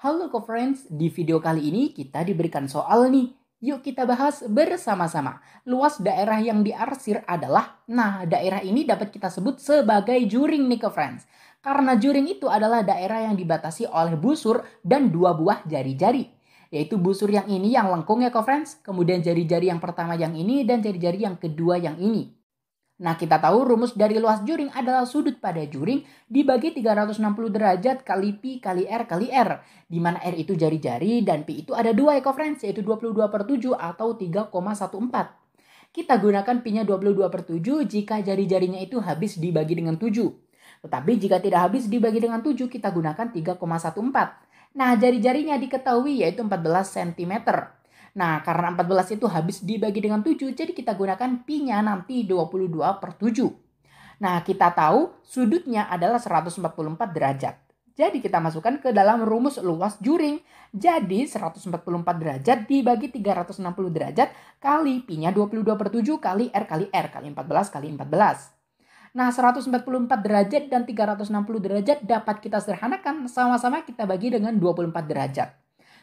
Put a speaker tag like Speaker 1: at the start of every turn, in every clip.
Speaker 1: Halo co-friends, di video kali ini kita diberikan soal nih. Yuk kita bahas bersama-sama. Luas daerah yang diarsir adalah, nah daerah ini dapat kita sebut sebagai juring nih co-friends. Karena juring itu adalah daerah yang dibatasi oleh busur dan dua buah jari-jari. Yaitu busur yang ini yang lengkung ya co-friends, kemudian jari-jari yang pertama yang ini dan jari-jari yang kedua yang ini. Nah, kita tahu rumus dari luas juring adalah sudut pada juring dibagi 360 derajat kali pi kali r kali r. Di mana r itu jari-jari dan pi itu ada dua friends, yaitu 22 per 7 atau 3,14. Kita gunakan pi-nya 22 per 7 jika jari-jarinya itu habis dibagi dengan 7. Tetapi jika tidak habis dibagi dengan 7 kita gunakan 3,14. Nah, jari-jarinya diketahui yaitu 14 cm. Nah, karena 14 itu habis dibagi dengan 7, jadi kita gunakan pi-nya nanti 22 per 7. Nah, kita tahu sudutnya adalah 144 derajat. Jadi kita masukkan ke dalam rumus luas juring. Jadi 144 derajat dibagi 360 derajat kali pi-nya 22 per 7 kali R kali R kali 14 kali 14. Nah, 144 derajat dan 360 derajat dapat kita sederhanakan sama-sama kita bagi dengan 24 derajat.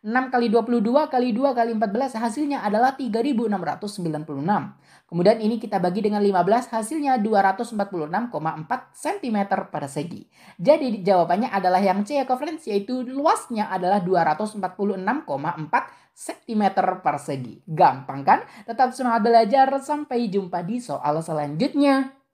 Speaker 1: 6 kali 22 kali 2 kali 14 hasilnya adalah 3696. Kemudian ini kita bagi dengan 15 hasilnya 246,4 cm sentimeter segi. Jadi jawabannya adalah yang C ya equivalent yaitu luasnya adalah 246,4 cm sentimeter persegi Gampang kan? Tetap semangat belajar sampai jumpa di soal selanjutnya.